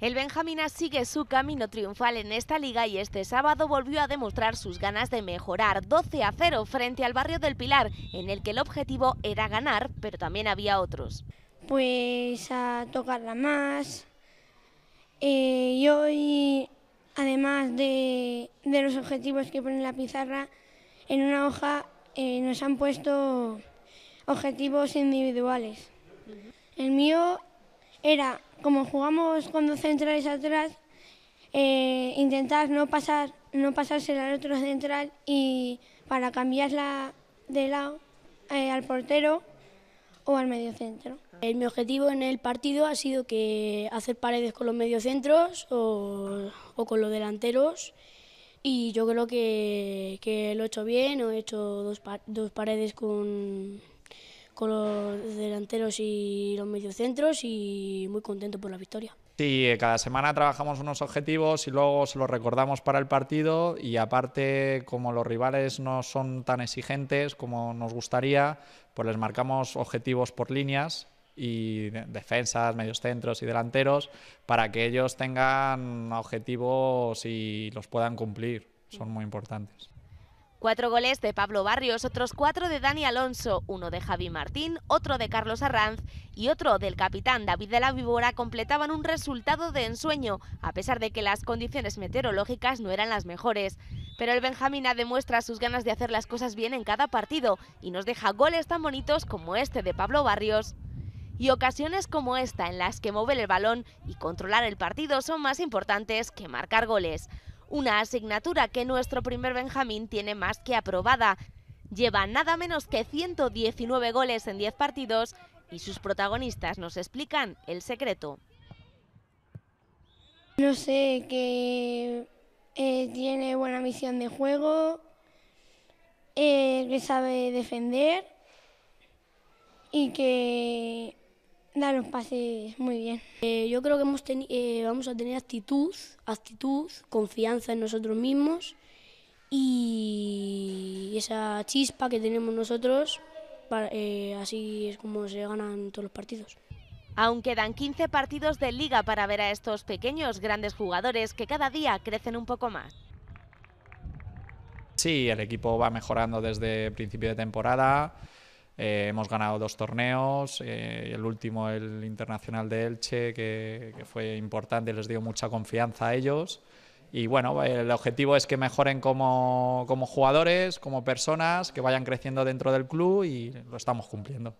El Benjamina sigue su camino triunfal en esta liga y este sábado volvió a demostrar sus ganas de mejorar 12 a 0 frente al barrio del Pilar, en el que el objetivo era ganar, pero también había otros. Pues a tocarla más. Eh, y hoy, además de, los objetivos que pone la pizarra, en una hoja eh, nos han puesto objetivos individuales. El mío era, como jugamos con dos centrales atrás, eh, intentar no pasar no pasársela al otro central y para cambiarla de lado eh, al portero o al mediocentro. Eh, mi objetivo en el partido ha sido que hacer paredes con los mediocentros o, o con los delanteros y yo creo que, que lo he hecho bien, he hecho dos paredes con con los delanteros y los mediocentros y muy contento por la victoria. Sí, eh, cada semana trabajamos unos objetivos y luego se los recordamos para el partido y aparte como los rivales no son tan exigentes como nos gustaría, pues les marcamos objetivos por líneas y defensas, mediocentros y delanteros para que ellos tengan objetivos y los puedan cumplir. Son muy importantes. Cuatro goles de Pablo Barrios, otros cuatro de Dani Alonso, uno de Javi Martín, otro de Carlos Arranz y otro del capitán David de la Víbora completaban un resultado de ensueño, a pesar de que las condiciones meteorológicas no eran las mejores. Pero el Benjamina demuestra sus ganas de hacer las cosas bien en cada partido y nos deja goles tan bonitos como este de Pablo Barrios. Y ocasiones como esta en las que mover el balón y controlar el partido son más importantes que marcar goles una asignatura que nuestro primer Benjamín tiene más que aprobada. Lleva nada menos que 119 goles en 10 partidos y sus protagonistas nos explican el secreto. No sé, que eh, tiene buena visión de juego, eh, que sabe defender y que dar los pases muy bien. Eh, yo creo que hemos eh, vamos a tener actitud, actitud, confianza en nosotros mismos y esa chispa que tenemos nosotros, eh, así es como se ganan todos los partidos. Aún quedan 15 partidos de liga para ver a estos pequeños grandes jugadores que cada día crecen un poco más. Sí, el equipo va mejorando desde principio de temporada. Eh, hemos ganado dos torneos, eh, el último, el Internacional de Elche, que, fue importante, les dio mucha confianza a ellos. Y bueno, el objetivo es que mejoren como jugadores, como personas, que vayan creciendo dentro del club y lo estamos cumpliendo.